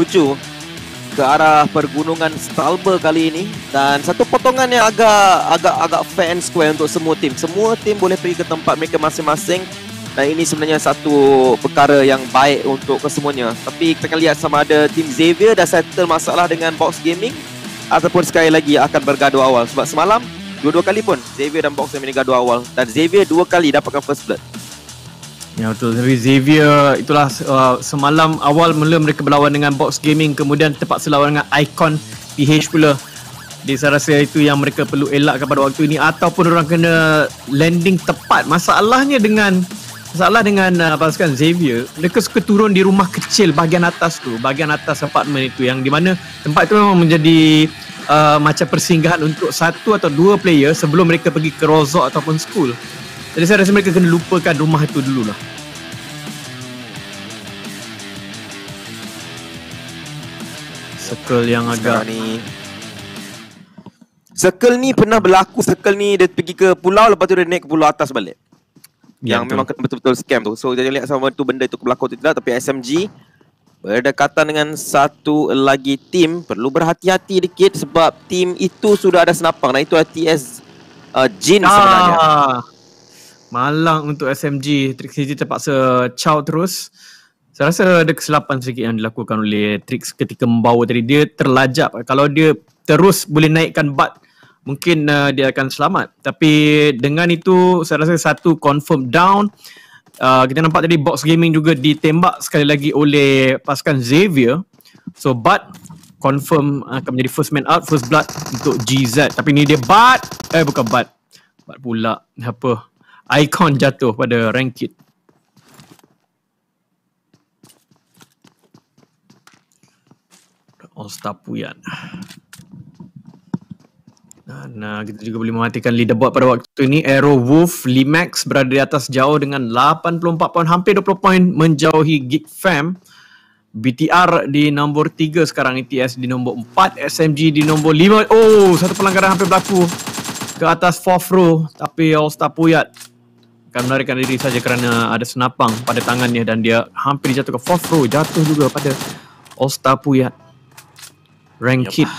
menuju ke arah pergunungan Stalber kali ini dan satu potongan yang agak agak agak fan square untuk semua tim. Semua tim boleh pergi ke tempat mereka masing-masing dan ini sebenarnya satu perkara yang baik untuk kesemuanya. Tapi kita akan lihat sama ada tim Xavier dah settle masalah dengan Box Gaming ataupun sekali lagi akan bergaduh awal sebab semalam dua-dua kali pun Xavier dan Box Gaming gaduh awal dan Xavier dua kali dapatkan first blood. Ya betul Tapi Xavier Itulah uh, Semalam awal Mula mereka berlawan Dengan Box Gaming Kemudian terpaksa lawan Dengan Icon PH pula Jadi saya rasa Itu yang mereka perlu Elakkan pada waktu ini Ataupun orang kena Landing tepat Masalahnya dengan Masalah dengan uh, Pasukan Xavier Mereka suka turun Di rumah kecil Bahagian atas tu Bahagian atas apartment itu Yang di mana Tempat itu memang menjadi uh, Macam persinggahan Untuk satu atau dua player Sebelum mereka pergi Ke Rozok ataupun school jadi saya rasa mereka kena lupakan rumah dulu lah. Circle yang agak ni. Circle ni pernah berlaku circle ni dia pergi ke pulau lepas tu dia naik ke pulau atas balik. Ya, yang, yang memang tu. betul-betul scam tu. So jangan lihat sama tu benda itu berlaku atau tidak tapi SMG berdekatan dengan satu lagi tim perlu berhati-hati dikit sebab tim itu sudah ada senapang dan itu ATS uh, Jin ah. sebenarnya malang untuk SMG. Trick City terpaksa chow terus. Saya rasa ada kesilapan sedikit yang dilakukan oleh Trix ketika membawa tadi. Dia terlajak. Kalau dia terus boleh naikkan bat, mungkin uh, dia akan selamat. Tapi dengan itu, saya rasa satu confirm down. Uh, kita nampak tadi Box Gaming juga ditembak sekali lagi oleh pasukan Xavier. So, bat confirm akan menjadi first man out, first blood untuk GZ. Tapi ni dia bat. Eh, bukan bat. Bat pula. Apa? icon jatuh pada rank kit. All star Puyat. Nah, kita juga boleh mematikan leaderboard pada waktu ini. Aero Wolf, Limax berada di atas jauh dengan 84 poin. Hampir 20 poin menjauhi Geek Fam. BTR di nombor 3 sekarang ETS di nombor 4 SMG di nombor 5 Oh satu pelanggaran hampir berlaku Ke atas 4th row Tapi All Star Puyat akan menarikkan diri saja kerana ada senapang pada tangannya dan dia hampir jatuh ke fourth row jatuh juga pada All-Star Puyat Rankit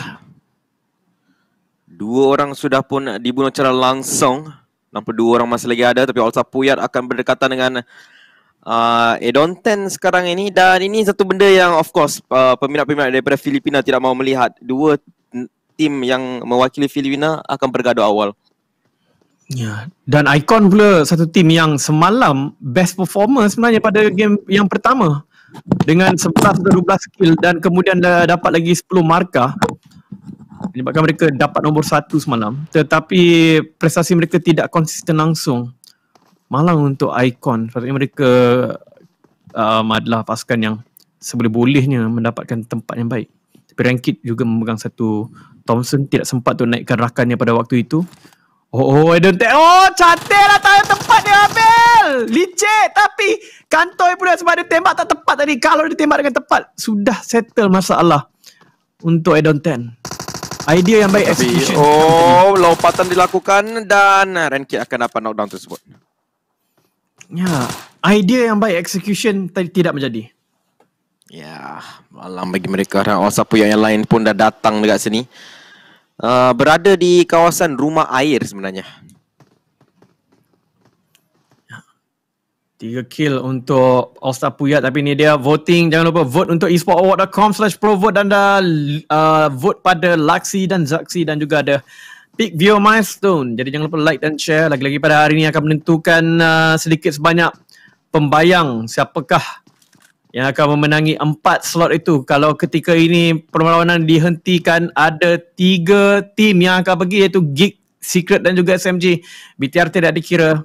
dua orang sudah pun dibunuh secara langsung nampak dua orang masih lagi ada tapi All-Star Puyat akan berdekatan dengan uh, Edonten sekarang ini dan ini satu benda yang of course uh, peminat-peminat daripada Filipina tidak mahu melihat dua tim yang mewakili Filipina akan bergaduh awal Ya, dan Icon pula satu tim yang semalam best performer sebenarnya pada game yang pertama dengan 11 atau 12 skill dan kemudian dapat lagi 10 markah menyebabkan mereka dapat nombor 1 semalam tetapi prestasi mereka tidak konsisten langsung malang untuk Icon, sebabnya mereka um, adalah pasukan yang seboleh-bolehnya mendapatkan tempat yang baik tapi Rankit juga memegang satu Thompson tidak sempat untuk naikkan rakannya pada waktu itu Oh, oh I don't Oh, cantik lah tanya tempat dia ambil. Licik tapi kantoi pula sebab dia tembak tak tepat tadi. Kalau dia tembak dengan tepat, sudah settle masalah untuk Edon 10. Idea yang baik tapi, execution. Oh, lompatan dilakukan dan Renkit akan dapat knockdown tersebut. Ya, idea yang baik execution tadi tidak menjadi. Ya, malam bagi mereka. Oh, siapa yang, yang lain pun dah datang dekat sini. Uh, berada di kawasan rumah air sebenarnya. Tiga kill untuk All-Star Puyat tapi ni dia voting. Jangan lupa vote untuk esportaward.com slash provote dan dah uh, uh, vote pada Laksi dan Zaksi dan juga ada Big View Milestone. Jadi jangan lupa like dan share. Lagi-lagi pada hari ini akan menentukan uh, sedikit sebanyak pembayang siapakah yang akan memenangi empat slot itu. Kalau ketika ini perlawanan dihentikan, ada tiga tim yang akan pergi iaitu Geek, Secret dan juga SMG. BTR tidak dikira.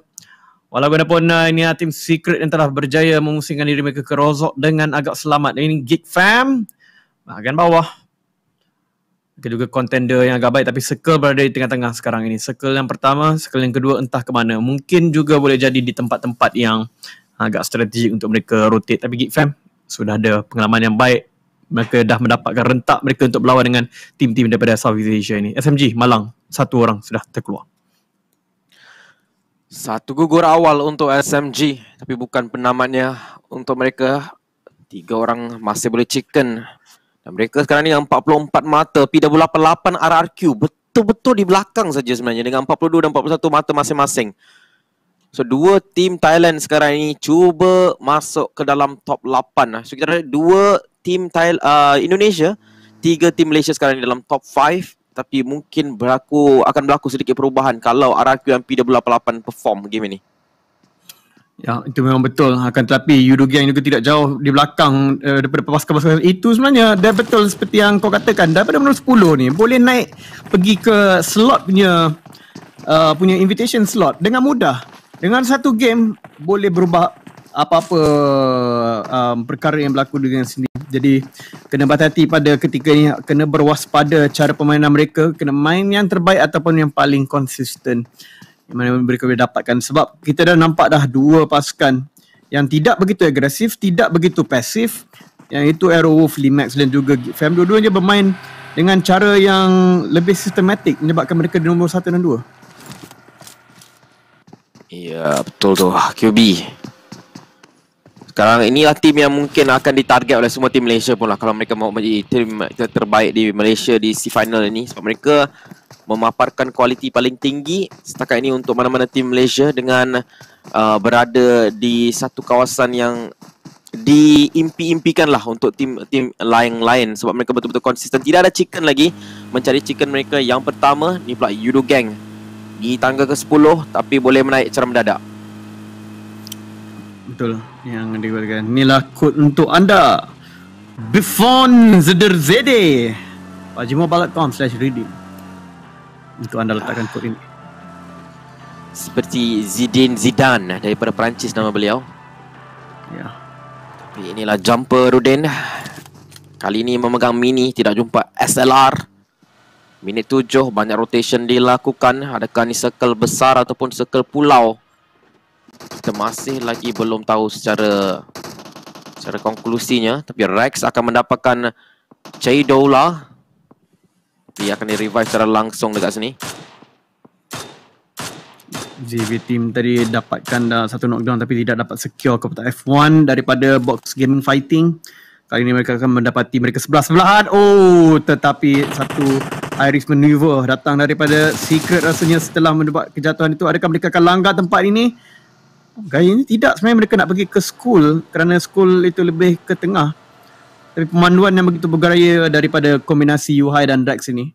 Walaupun uh, ini tim Secret yang telah berjaya mengusingkan diri mereka ke Rozok dengan agak selamat. Ini Geek Fam, bahagian bawah. Mereka juga contender yang agak baik tapi circle berada di tengah-tengah sekarang ini. Circle yang pertama, circle yang kedua entah ke mana. Mungkin juga boleh jadi di tempat-tempat yang agak strategik untuk mereka rotate tapi Geek Fam sudah ada pengalaman yang baik mereka dah mendapatkan rentak mereka untuk berlawan dengan tim-tim daripada Southeast Asia ini SMG Malang satu orang sudah terkeluar satu gugur awal untuk SMG tapi bukan penamatnya untuk mereka tiga orang masih boleh chicken dan mereka sekarang ni 44 mata PW88 RRQ betul-betul di belakang saja sebenarnya dengan 42 dan 41 mata masing-masing So dua tim Thailand sekarang ini cuba masuk ke dalam top 8 lah. So kita ada dua tim Thailand uh, Indonesia, tiga tim Malaysia sekarang ini dalam top 5 tapi mungkin berlaku akan berlaku sedikit perubahan kalau RRQ dan P88 perform game ini. Ya, itu memang betul. Akan tetapi Yudugian juga tidak jauh di belakang uh, daripada pasukan-pasukan itu sebenarnya. Dan betul seperti yang kau katakan, daripada nombor 10 ni boleh naik pergi ke slot punya uh, punya invitation slot dengan mudah dengan satu game boleh berubah apa-apa um, perkara yang berlaku dengan sendiri. Jadi kena berhati-hati pada ketika ini, kena berwaspada cara permainan mereka, kena main yang terbaik ataupun yang paling konsisten yang mana mereka boleh dapatkan. Sebab kita dah nampak dah dua pasukan yang tidak begitu agresif, tidak begitu pasif, yang itu Aero Wolf, Lee Max dan juga Fam. Dua-duanya bermain dengan cara yang lebih sistematik menyebabkan mereka di nombor satu dan dua. Ya betul tu ah, QB Sekarang inilah tim yang mungkin akan ditarget oleh semua tim Malaysia pun lah Kalau mereka mahu menjadi tim terbaik di Malaysia di C-Final ini Sebab mereka memaparkan kualiti paling tinggi setakat ini untuk mana-mana tim Malaysia Dengan uh, berada di satu kawasan yang diimpi-impikan lah untuk tim-tim lain-lain Sebab mereka betul-betul konsisten Tidak ada chicken lagi Mencari chicken mereka yang pertama Ni pula Yudo Gang di tangga ke-10 tapi boleh menaik secara mendadak. Betul yang diberikan. Inilah kod untuk anda. Bifon zeder zede. Zederzede. Pajimobalat.com slash reading. Untuk anda letakkan kod ini. Seperti Zidin Zidan eh, daripada Perancis nama beliau. Ya. Tapi inilah jumper Rudin. Kali ini memegang mini tidak jumpa SLR. Minit tujuh, banyak rotation dilakukan. Adakah ni circle besar ataupun circle pulau? Kita masih lagi belum tahu secara secara konklusinya. Tapi Rex akan mendapatkan Chaidoula. Dia akan di-revive secara langsung dekat sini. JV Team tadi dapatkan dah satu knockdown tapi tidak dapat secure kepada F1 daripada Box Gaming Fighting. Kali ini mereka akan mendapati mereka sebelah-sebelahan. Oh, tetapi satu Iris Maneuver datang daripada Secret rasanya setelah mendapat kejatuhan itu adakah mereka akan langgar tempat ini gaya ini tidak sebenarnya mereka nak pergi ke school kerana school itu lebih ke tengah tapi pemanduan yang begitu bergeraya daripada kombinasi Yuhai dan Drax ini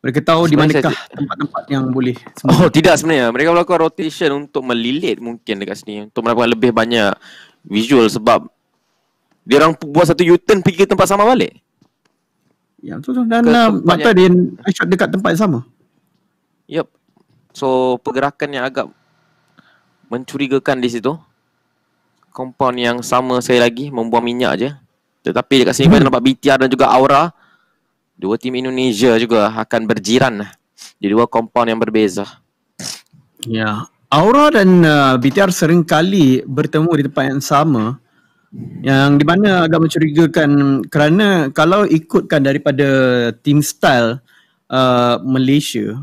mereka tahu di manakah saya... tempat-tempat yang boleh sebenarnya. oh tidak sebenarnya mereka melakukan rotation untuk melilit mungkin dekat sini untuk melakukan lebih banyak visual sebab dia orang buat satu U-turn pergi ke tempat sama balik yang tu dan ke uh, mata yang... shot dekat tempat yang sama. Yep. So pergerakan yang agak mencurigakan di situ. Kompon yang sama saya lagi membuang minyak je. Tetapi dekat sini kita nampak BTR dan juga Aura. Dua tim Indonesia juga akan berjiran di dua kompon yang berbeza. Ya, yeah. Aura dan uh, BTR seringkali bertemu di tempat yang sama yang di mana agak mencurigakan kerana kalau ikutkan daripada team style uh, Malaysia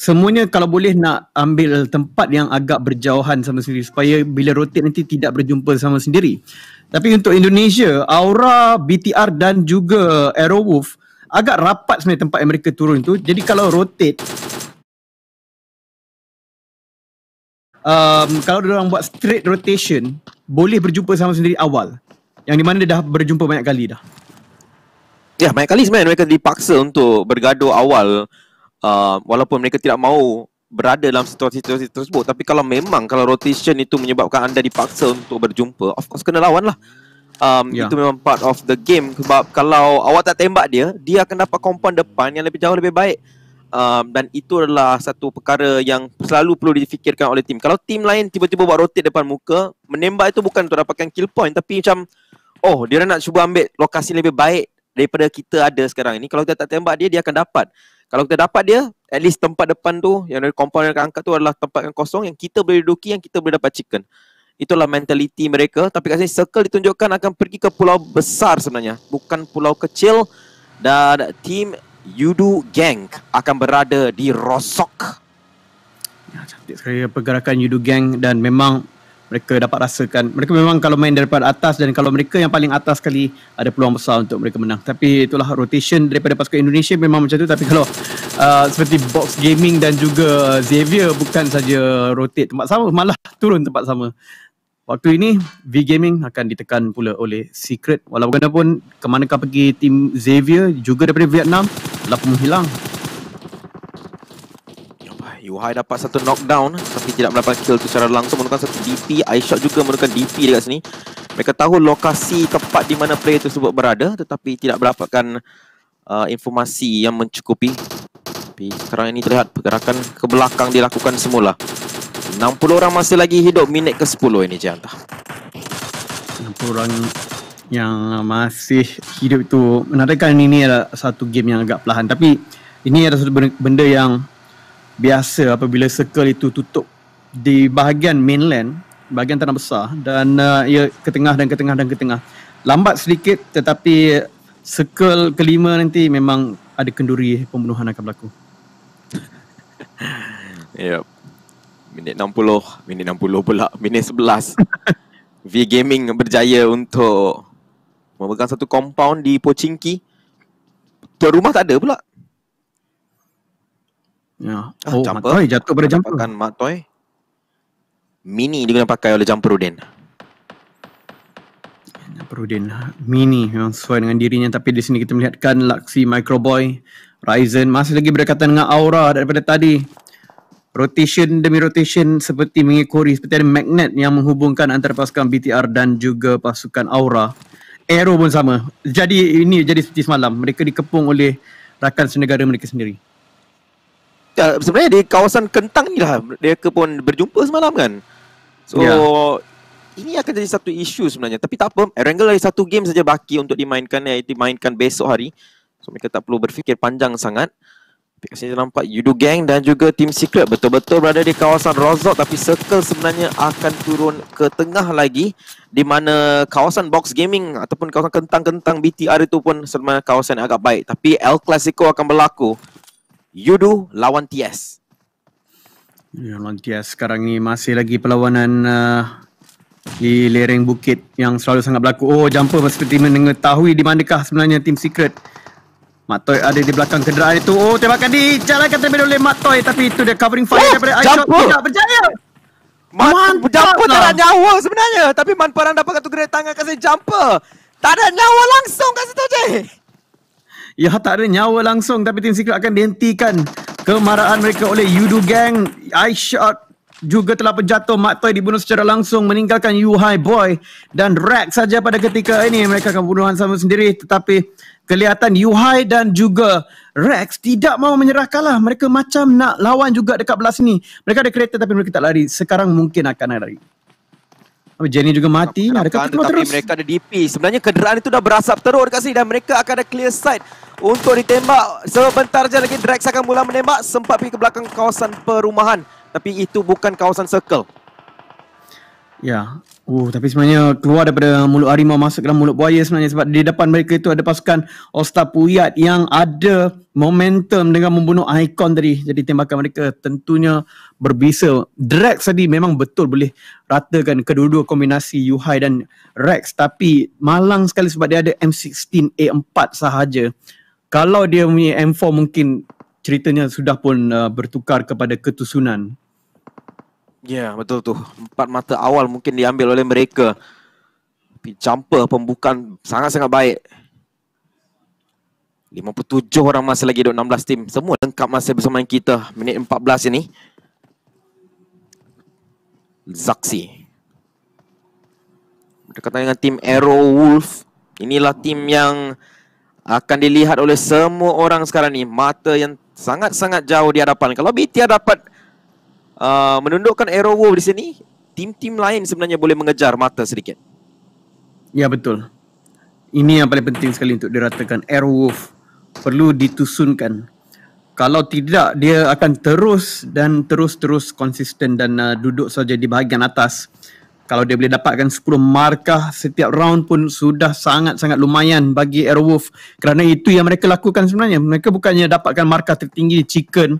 semuanya kalau boleh nak ambil tempat yang agak berjauhan sama sendiri supaya bila rotate nanti tidak berjumpa sama sendiri tapi untuk Indonesia Aura BTR dan juga Aerowolf agak rapat sebenarnya tempat yang mereka turun tu jadi kalau rotate um, kalau dia orang buat straight rotation boleh berjumpa sama sendiri awal yang di mana dia dah berjumpa banyak kali dah ya banyak kali sebenarnya mereka dipaksa untuk bergaduh awal uh, walaupun mereka tidak mahu berada dalam situasi-situasi tersebut tapi kalau memang kalau rotation itu menyebabkan anda dipaksa untuk berjumpa of course kena lawan lah um, yeah. itu memang part of the game sebab kalau awak tak tembak dia dia akan dapat compound depan yang lebih jauh lebih baik um, dan itu adalah satu perkara yang selalu perlu difikirkan oleh tim. Kalau tim lain tiba-tiba buat rotate depan muka, menembak itu bukan untuk dapatkan kill point tapi macam oh, dia nak cuba ambil lokasi lebih baik daripada kita ada sekarang ini. Kalau kita tak tembak dia, dia akan dapat. Kalau kita dapat dia, at least tempat depan tu yang dari compound yang akan angkat tu adalah tempat yang kosong yang kita boleh duduki yang kita boleh dapat chicken. Itulah mentaliti mereka. Tapi kat sini circle ditunjukkan akan pergi ke pulau besar sebenarnya. Bukan pulau kecil. Dan tim Yudu Gang akan berada di Rosok. Ya, cantik sekali pergerakan Yudu Gang dan memang mereka dapat rasakan mereka memang kalau main daripada atas dan kalau mereka yang paling atas sekali ada peluang besar untuk mereka menang tapi itulah rotation daripada pasukan Indonesia memang macam tu tapi kalau uh, seperti box gaming dan juga Xavier bukan saja rotate tempat sama malah turun tempat sama Waktu ini V Gaming akan ditekan pula oleh Secret. Walau bagaimanapun ke kau pergi tim Xavier juga daripada Vietnam telah pun hilang. Ya Yuhai dapat satu knockdown tapi tidak mendapat kill tu secara langsung menggunakan satu DP. Aishot juga menggunakan DP dekat sini. Mereka tahu lokasi tempat di mana player tersebut berada tetapi tidak mendapatkan uh, informasi yang mencukupi. Tapi sekarang ini terlihat pergerakan ke belakang dilakukan semula. 60 orang masih lagi hidup minit ke 10 ini je 60 orang yang masih hidup tu menandakan ini adalah satu game yang agak perlahan tapi ini adalah satu benda yang biasa apabila circle itu tutup di bahagian mainland bahagian tanah besar dan uh, ia ke tengah dan ke tengah dan ke tengah lambat sedikit tetapi circle kelima nanti memang ada kenduri pembunuhan akan berlaku yep minit 60, minit 60 pula, minit 11. v Gaming berjaya untuk memegang satu compound di Pochinki. Tuan rumah tak ada pula. Ya. Ah, oh, jumper. Matoy jatuh pada jumper. Kan Matoy. Mini dia guna pakai oleh Jumper Udin. Jumper Udin lah. mini yang sesuai dengan dirinya tapi di sini kita melihatkan Luxy Microboy Ryzen masih lagi berdekatan dengan Aura daripada tadi rotation demi rotation seperti mengikori seperti ada magnet yang menghubungkan antara pasukan BTR dan juga pasukan Aura. Aero pun sama. Jadi ini jadi seperti semalam mereka dikepung oleh rakan senegara mereka sendiri. Ya, sebenarnya di kawasan Kentang ni lah mereka pun berjumpa semalam kan. So ya. ini akan jadi satu isu sebenarnya. Tapi tak apa, Erangel ada satu game saja baki untuk dimainkan iaitu eh, dimainkan besok hari. So mereka tak perlu berfikir panjang sangat. Dekat sini nampak Yudu Gang dan juga Team Secret betul-betul berada di kawasan Rozok tapi circle sebenarnya akan turun ke tengah lagi di mana kawasan Box Gaming ataupun kawasan kentang-kentang BTR itu pun sebenarnya kawasan yang agak baik tapi El Clasico akan berlaku. Yudu lawan TS. Ya, lawan TS sekarang ni masih lagi perlawanan uh, di lereng bukit yang selalu sangat berlaku. Oh, jumper seperti mengetahui di manakah sebenarnya Team Secret. Matoy ada di belakang kenderaan itu. Oh, tembakan dijalankan terlebih oleh Matoy Tapi itu dia covering fire oh, daripada Aishot. Tidak berjaya. Mat- Mantap jumper lah. Jumper nyawa sebenarnya. Tapi Man Parang dapat kata gerai tangan kasi jumper. Tak ada nyawa langsung kat situ, je. Ya, tak ada nyawa langsung. Tapi Team Secret akan dihentikan kemarahan mereka oleh Yudu Gang. Aishot juga telah penjatuh Mak Toy dibunuh secara langsung meninggalkan Yuhai Boy dan Rex saja pada ketika ini mereka akan bunuhan sama sendiri tetapi kelihatan Yuhai dan juga Rex tidak mahu menyerah kalah. Mereka macam nak lawan juga dekat belah ni. Mereka ada kereta tapi mereka tak lari. Sekarang mungkin akan lari. Tapi Jenny juga mati. Mereka tapi terus. mereka ada DP. Sebenarnya kenderaan itu dah berasap teruk dekat sini dan mereka akan ada clear sight untuk ditembak. Sebentar je lagi Rex akan mula menembak. Sempat pergi ke belakang kawasan perumahan. Tapi itu bukan kawasan circle. Ya, Uh, tapi sebenarnya keluar daripada mulut harimau masuk ke dalam mulut buaya sebenarnya sebab di depan mereka itu ada pasukan Ostar Puyat yang ada momentum dengan membunuh ikon tadi. Jadi tembakan mereka tentunya berbisa. Drax tadi memang betul boleh ratakan kedua-dua kombinasi Yuhai dan Rex tapi malang sekali sebab dia ada M16A4 sahaja. Kalau dia punya M4 mungkin ceritanya sudah pun uh, bertukar kepada ketusunan. Ya, yeah, betul tu. Empat mata awal mungkin diambil oleh mereka. Tapi jumper pembukaan sangat-sangat baik. 57 orang masih lagi duduk 16 tim. Semua lengkap masih bersama kita. Minit 14 ini. Zaksi. Berdekatan dengan tim Arrow Wolf. Inilah tim yang akan dilihat oleh semua orang sekarang ni. Mata yang sangat-sangat jauh di hadapan. Kalau BTR dapat Ah, menundukkan Arrow Wolf di sini, tim-tim lain sebenarnya boleh mengejar mata sedikit. Ya betul. Ini yang paling penting sekali untuk diratakan Arrow Wolf perlu ditusunkan. Kalau tidak dia akan terus dan terus-terus konsisten dan uh, duduk saja di bahagian atas. Kalau dia boleh dapatkan 10 markah setiap round pun sudah sangat-sangat lumayan bagi Airwolf kerana itu yang mereka lakukan sebenarnya. Mereka bukannya dapatkan markah tertinggi di Chicken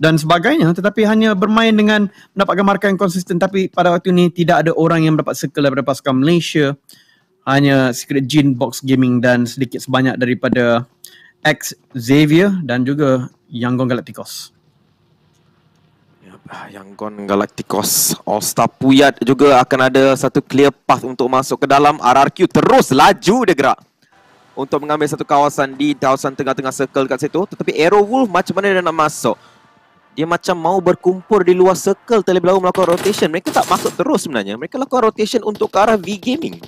dan sebagainya tetapi hanya bermain dengan mendapatkan markah yang konsisten tapi pada waktu ini tidak ada orang yang mendapat circle daripada pasukan Malaysia hanya Secret Jin Box Gaming dan sedikit sebanyak daripada X Xavier dan juga Yangon Galacticos. Yangon Galacticos All Star Puyat juga akan ada satu clear path untuk masuk ke dalam RRQ terus laju dia gerak untuk mengambil satu kawasan di kawasan tengah-tengah circle kat situ tetapi Aero Wolf macam mana dia nak masuk dia macam mau berkumpul di luar circle terlebih dahulu melakukan rotation. Mereka tak masuk terus sebenarnya. Mereka lakukan rotation untuk ke arah V-Gaming.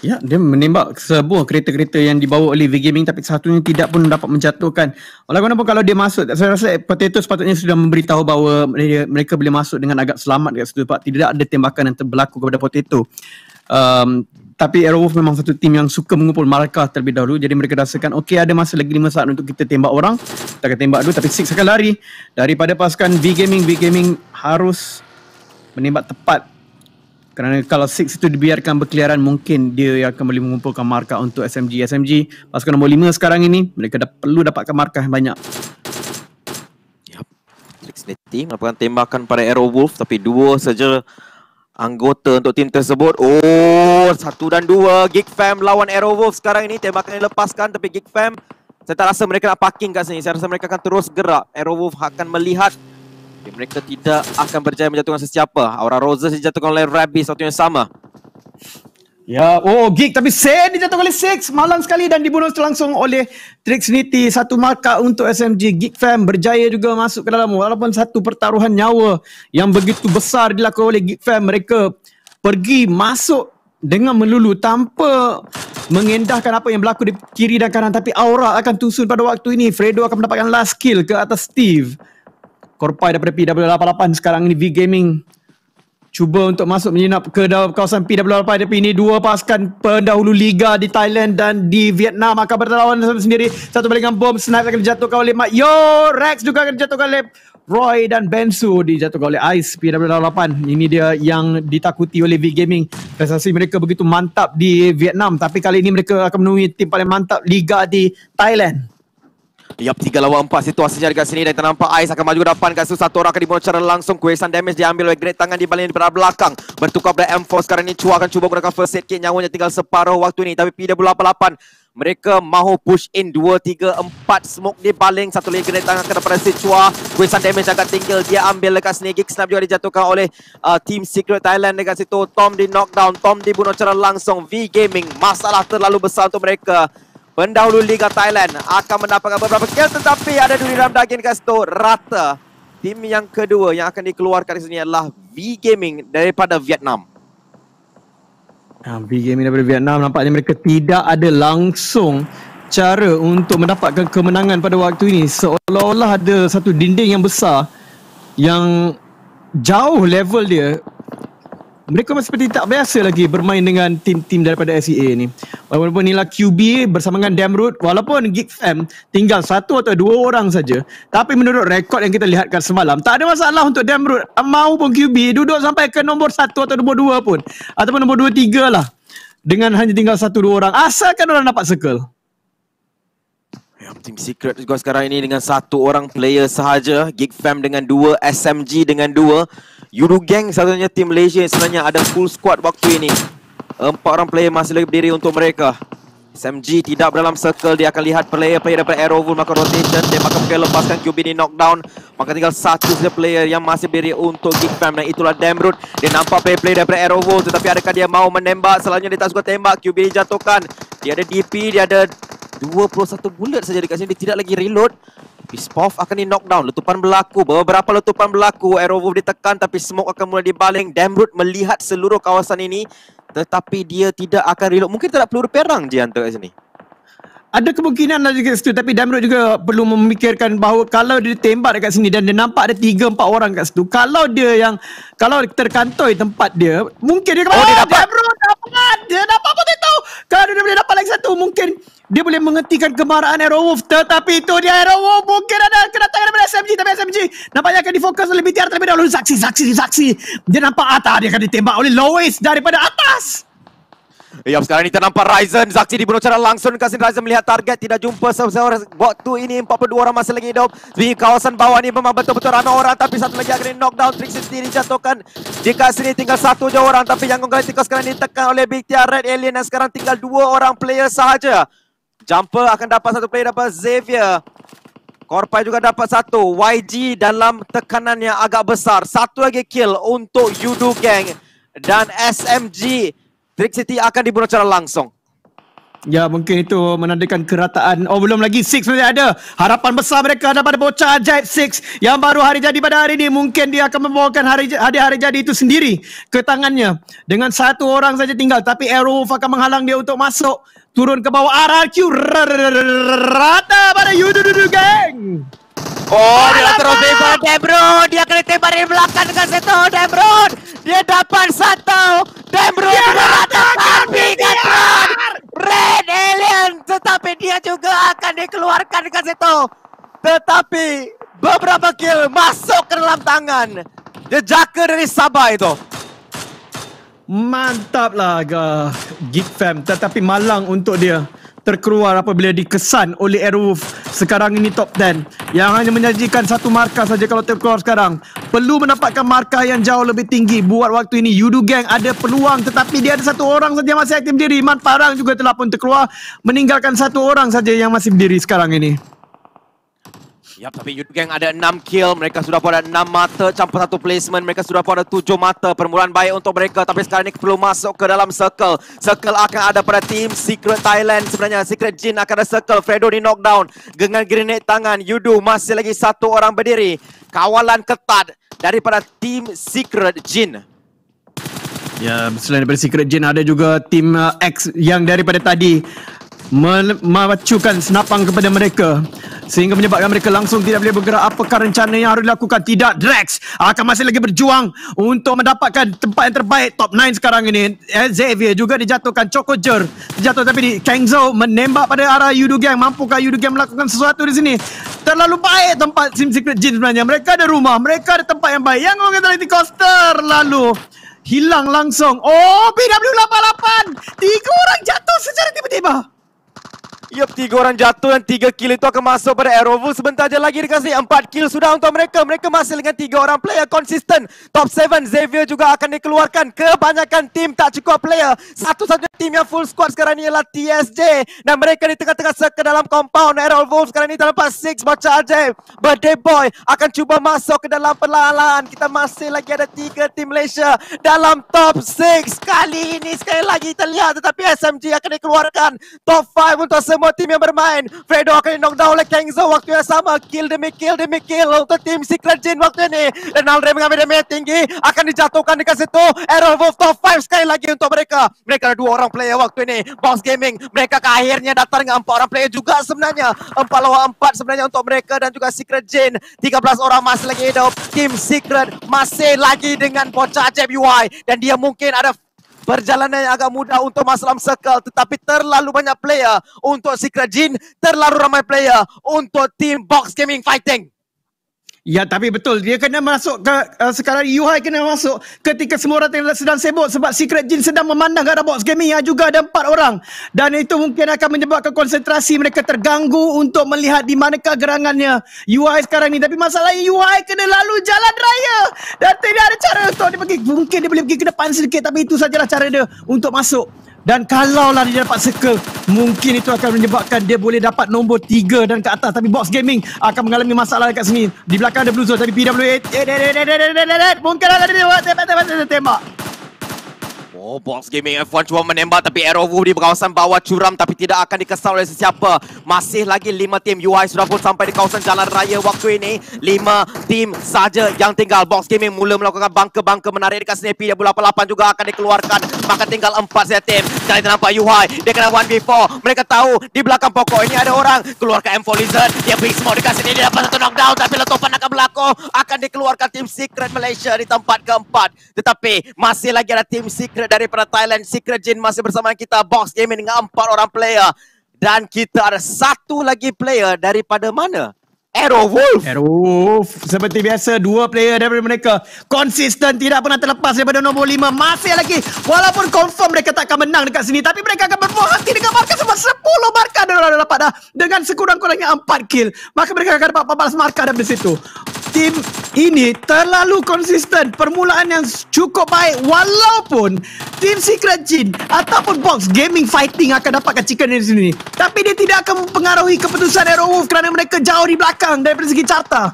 Ya, dia menembak sebuah kereta-kereta yang dibawa oleh V-Gaming tapi satunya tidak pun dapat menjatuhkan. Walaupun kalau dia masuk, saya rasa Potato sepatutnya sudah memberitahu bahawa mereka boleh masuk dengan agak selamat dekat situ. Sebab tidak ada tembakan yang terberlaku kepada Potato. Um, tapi Arrowwolf memang satu tim yang suka mengumpul markah terlebih dahulu jadi mereka rasakan okey ada masa lagi 5 saat untuk kita tembak orang kita akan tembak dulu tapi Six akan lari daripada pasukan V Gaming V Gaming harus menembak tepat kerana kalau Six itu dibiarkan berkeliaran mungkin dia yang akan boleh mengumpulkan markah untuk SMG SMG pasukan nombor 5 sekarang ini mereka dah perlu dapatkan markah yang banyak Yap. Six ni team melakukan tembakan pada Arrowwolf tapi dua saja anggota untuk tim tersebut. Oh, satu dan dua. Geek Fam lawan Aero Wolf sekarang ini. Tembakan dilepaskan tapi Geek Fam saya tak rasa mereka nak parking kat sini. Saya rasa mereka akan terus gerak. Aero Wolf akan melihat mereka tidak akan berjaya menjatuhkan sesiapa. Aura Roses dijatuhkan oleh Rabbis Satu yang sama. Ya, oh gig tapi Sen dia jatuh kali 6 malang sekali dan dibunuh langsung oleh Trix Niti. satu markah untuk SMG Gig Fam berjaya juga masuk ke dalam walaupun satu pertaruhan nyawa yang begitu besar dilakukan oleh Gig Fam mereka pergi masuk dengan melulu tanpa mengendahkan apa yang berlaku di kiri dan kanan tapi aura akan tusun pada waktu ini Fredo akan mendapatkan last kill ke atas Steve Korpai daripada PW88 sekarang ini V Gaming cuba untuk masuk menyinap ke dalam kawasan PW8 tapi ini dua pasukan pendahulu liga di Thailand dan di Vietnam akan berlawan sendiri satu balikan bom sniper akan dijatuhkan oleh Mike Yo Rex juga akan dijatuhkan oleh Roy dan Bensu dijatuhkan oleh Ice PW8 ini dia yang ditakuti oleh V Gaming prestasi mereka begitu mantap di Vietnam tapi kali ini mereka akan menemui tim paling mantap liga di Thailand Yap, tiga lawan empat situasinya dekat sini dan kita nampak Ice akan maju ke depan kat situ. Satu orang akan dibunuh secara langsung. Kuesan damage diambil oleh Great Tangan di balik di belakang. Bertukar pada M4 sekarang ini. Chua akan cuba gunakan first aid kit. Nyawanya tinggal separuh waktu ini. Tapi PW88 mereka mahu push in 2, 3, 4 Smoke di baling Satu lagi kena tangan kepada si Chua Kuisan damage akan tinggal Dia ambil dekat sini Geek snap juga dijatuhkan oleh uh, Team Secret Thailand dekat situ Tom di knockdown Tom dibunuh secara langsung V Gaming Masalah terlalu besar untuk mereka pendahulu Liga Thailand akan mendapatkan beberapa kill tetapi ada duri dalam daging dekat situ rata tim yang kedua yang akan dikeluarkan di sini adalah V Gaming daripada Vietnam ah, V Gaming daripada Vietnam nampaknya mereka tidak ada langsung cara untuk mendapatkan kemenangan pada waktu ini seolah-olah ada satu dinding yang besar yang jauh level dia mereka masih seperti tak biasa lagi bermain dengan tim-tim daripada SEA ni. Walaupun inilah QB bersama dengan Damroot, walaupun Geek Fam tinggal satu atau dua orang saja, tapi menurut rekod yang kita lihatkan semalam, tak ada masalah untuk Damroot mau pun QB duduk sampai ke nombor satu atau nombor dua pun. Ataupun nombor dua tiga lah. Dengan hanya tinggal satu dua orang. Asalkan orang dapat circle. Yang Team Secret juga sekarang ini dengan satu orang player sahaja Geek Fam dengan dua, SMG dengan dua Yuru Gang satunya Team Malaysia sebenarnya ada full squad waktu ini Empat orang player masih lagi berdiri untuk mereka SMG tidak dalam circle, dia akan lihat player-player daripada Aerovul maka rotation Dia maka boleh lepaskan QB ini knockdown Maka tinggal satu saja player yang masih berdiri untuk Geek Fam Dan itulah Damroot Dia nampak player-player daripada Aerovul tetapi adakah dia mau menembak Selanjutnya dia tak suka tembak, QB dijatuhkan Dia ada DP, dia ada 21 bullet saja dekat sini Dia tidak lagi reload Bispoff akan di knockdown Letupan berlaku Beberapa letupan berlaku Aerowolf ditekan Tapi smoke akan mula dibaling Damrut melihat seluruh kawasan ini Tetapi dia tidak akan reload Mungkin tidak peluru perang je hantar kat sini ada kemungkinan ada lah dekat situ tapi Damroot juga perlu memikirkan bahawa kalau dia tembak dekat sini dan dia nampak ada tiga empat orang dekat situ kalau dia yang kalau terkantoi tempat dia mungkin dia kalau oh, dia ah, dapat Damroot dapat kan? dia dapat kalau dia boleh dapat lagi satu mungkin dia boleh menghentikan kemarahan Aero Wolf tetapi itu dia Aero Wolf mungkin ada kedatangan daripada SMG tapi SMG nampaknya akan difokus oleh BTR terlebih dahulu Zaxi Zaxi Zaxi dia nampak atas dia akan ditembak oleh Lois daripada atas Ya, sekarang ni ternampak Ryzen. Zaksi dibunuh secara langsung. Kasin Ryzen melihat target. Tidak jumpa seorang waktu ini. 42 orang masih lagi hidup. Di kawasan bawah ni memang betul-betul ramai orang. Tapi satu lagi akan di knockdown. Trixie sendiri jatuhkan. Jika sini tinggal satu je orang. Tapi yang Galactico sekarang ditekan oleh Big Tia Red Alien. Dan sekarang tinggal dua orang player sahaja. Jumper akan dapat satu player dapat Xavier. Korpai juga dapat satu. YG dalam tekanan yang agak besar. Satu lagi kill untuk Yudu Gang. Dan SMG. Drake City akan dibunuh secara langsung. Ya mungkin itu menandakan kerataan Oh belum lagi Six masih ada Harapan besar mereka daripada bocah ajaib Six Yang baru hari jadi pada hari ini Mungkin dia akan membawakan hari hari jadi itu sendiri Ke tangannya Dengan satu orang saja tinggal Tapi Arrow akan menghalang dia untuk masuk Turun ke bawah RRQ Rata pada Yududu gang Oh dia terus tembak Debron Dia kena tembak dari belakang dengan Seto Dia dapat satu dan meratakan Megatron Red Alien Tetapi dia juga akan dikeluarkan dengan situ Tetapi Beberapa kill masuk ke dalam tangan Jejaka dari Sabah itu Mantaplah Geek Fam Tetapi malang untuk dia terkeluar apabila dikesan oleh Airwolf sekarang ini top 10 yang hanya menyajikan satu markah saja kalau terkeluar sekarang perlu mendapatkan markah yang jauh lebih tinggi buat waktu ini Yudu Gang ada peluang tetapi dia ada satu orang saja yang masih aktif diri Iman Parang juga telah pun terkeluar meninggalkan satu orang saja yang masih berdiri sekarang ini Siap tapi Yudu Gang ada enam kill. Mereka sudah pada enam mata campur satu placement. Mereka sudah pada tujuh mata. Permulaan baik untuk mereka. Tapi sekarang ini perlu masuk ke dalam circle. Circle akan ada pada tim Secret Thailand sebenarnya. Secret Jin akan ada circle. Fredo di knockdown. Dengan grenade tangan. Yudu masih lagi satu orang berdiri. Kawalan ketat daripada tim Secret Jin. Ya, selain daripada Secret Jin ada juga tim uh, X yang daripada tadi memacukan senapang kepada mereka sehingga menyebabkan mereka langsung tidak boleh bergerak apakah rencana yang harus dilakukan tidak Drax akan masih lagi berjuang untuk mendapatkan tempat yang terbaik top 9 sekarang ini eh, Xavier juga dijatuhkan Choco Jer jatuh tapi di Kangzo menembak pada arah Yudu Gang mampukah Yudu Gang melakukan sesuatu di sini terlalu baik tempat Sim Secret Jin sebenarnya mereka ada rumah mereka ada tempat yang baik yang mengatakan di coaster lalu hilang langsung oh BW 88 tiga orang jatuh secara tiba-tiba Yup, tiga orang jatuh dan tiga kill itu akan masuk pada Aerovu. Sebentar saja lagi dikasih empat kill sudah untuk mereka. Mereka masih dengan tiga orang player konsisten. Top 7, Xavier juga akan dikeluarkan. Kebanyakan tim tak cukup player. Satu-satunya tim yang full squad sekarang ini ialah TSJ. Dan mereka di tengah-tengah ke dalam compound. Aerovu sekarang ni dalam part six Baca aja. Birthday Boy akan cuba masuk ke dalam perlahan-lahan. Kita masih lagi ada tiga tim Malaysia dalam top 6. Kali ini sekali lagi terlihat. Tetapi SMG akan dikeluarkan. Top 5 untuk semua semua tim yang bermain. Fredo akan di knockdown oleh Kengzo waktu yang sama. Kill demi kill demi kill untuk tim Secret Jin waktu ini. Dan Aldrey mengambil damage tinggi. Akan dijatuhkan dekat situ. Errol Wolf top 5 sekali lagi untuk mereka. Mereka ada dua orang player waktu ini. Boss Gaming. Mereka ke akhirnya datang dengan empat orang player juga sebenarnya. Empat lawan empat sebenarnya untuk mereka dan juga Secret Jin. 13 orang masih lagi hidup. Tim Secret masih lagi dengan bocah JBY. Dan dia mungkin ada Perjalanan yang agak mudah untuk Maslam Circle tetapi terlalu banyak player untuk Secret Jin, terlalu ramai player untuk tim Box Gaming Fighting. Ya tapi betul dia kena masuk ke uh, sekarang UI kena masuk ketika semua orang sedang sibuk sebab Secret Jin sedang memandang ke arah box gaming yang juga ada empat orang dan itu mungkin akan menyebabkan konsentrasi mereka terganggu untuk melihat di manakah gerangannya UI sekarang ni tapi masalahnya UI kena lalu jalan raya dan tidak ada cara untuk dia pergi mungkin dia boleh pergi ke depan sedikit tapi itu sajalah cara dia untuk masuk dan kalaulah dia dapat circle, mungkin itu akan menyebabkan dia boleh dapat nombor 3 dan ke atas. Tapi Box Gaming akan mengalami masalah dekat sini. Di belakang ada Blue Zone. Tapi PW8... Mungkin ada dia tembak. Oh, Box Gaming F1 cuma menembak tapi Arrow Wolf di kawasan bawah curam tapi tidak akan dikesan oleh sesiapa. Masih lagi lima tim UI sudah pun sampai di kawasan jalan raya waktu ini. lima tim saja yang tinggal. Box Gaming mula melakukan bangka-bangka menarik dekat sini. PW88 juga akan dikeluarkan. Maka tinggal empat saja tim. Kali terlampak UI. Dia kena 1v4. Mereka tahu di belakang pokok ini ada orang. Keluarkan M4 Lizard. Dia beast mode dekat sini. Dia dapat satu knockdown. Tapi letupan akan berlaku. Akan dikeluarkan tim Secret Malaysia di tempat keempat. Tetapi masih lagi ada tim Secret daripada Thailand Secret Jin masih bersama kita Box Gaming dengan empat orang player dan kita ada satu lagi player daripada mana? Arrow Wolf. Arrow Wolf. Seperti biasa, dua player daripada mereka konsisten tidak pernah terlepas daripada nombor lima. Masih lagi. Walaupun confirm mereka tak akan menang dekat sini. Tapi mereka akan berpuas hati dengan markah sebab 10 markah mereka dah dapat dah. Dengan sekurang-kurangnya empat kill. Maka mereka akan dapat 14 markah daripada situ. Tim ini terlalu konsisten. Permulaan yang cukup baik. Walaupun tim Secret Jin ataupun Box Gaming Fighting akan dapatkan chicken dari sini. Tapi dia tidak akan mempengaruhi keputusan Arrow Wolf kerana mereka jauh di belakang belakang daripada segi carta.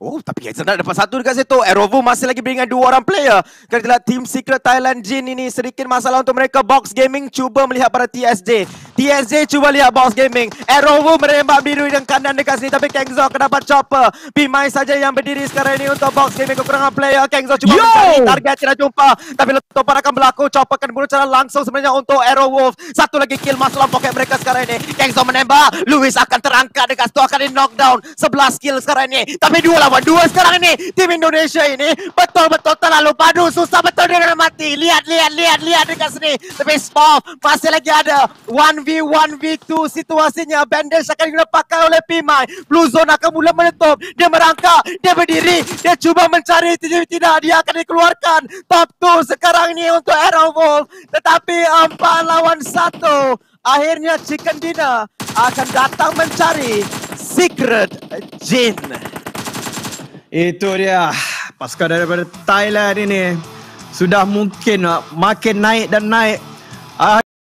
Oh, tapi Hazelnut dapat satu dekat situ. Aerovu masih lagi dengan dua orang player. Kerana tim Secret Thailand Jin ini sedikit masalah untuk mereka. Box Gaming cuba melihat pada TSD. TSZ cuba lihat Boss Gaming. Arrow merembak biru dan kanan dekat sini tapi Kengzo kena dapat chopper. Bimai saja yang berdiri sekarang ini untuk Boss Gaming kekurangan player. Kengzo cuba Yo! mencari target tidak jumpa. Tapi letupan akan berlaku. Chopper akan bunuh cara langsung sebenarnya untuk Arrow Wolf. Satu lagi kill masuk dalam pocket mereka sekarang ini. Kengzo menembak. Louis akan terangkat dekat situ akan di knockdown. Sebelas kill sekarang ini. Tapi dua lawan dua sekarang ini. Tim Indonesia ini betul-betul terlalu padu. Susah betul dia kena mati. Lihat, lihat, lihat, lihat dekat sini. Tapi Spoff masih lagi ada. one. 1v1 v 2 situasinya bandage akan pakai oleh Pimai blue zone akan mula menutup dia merangkak dia berdiri dia cuba mencari tidak dia akan dikeluarkan top 2 sekarang ni untuk Arrow Wolf tetapi 4 lawan satu akhirnya Chicken Dinner akan datang mencari Secret Jin itu dia pasca daripada Thailand ini sudah mungkin makin naik dan naik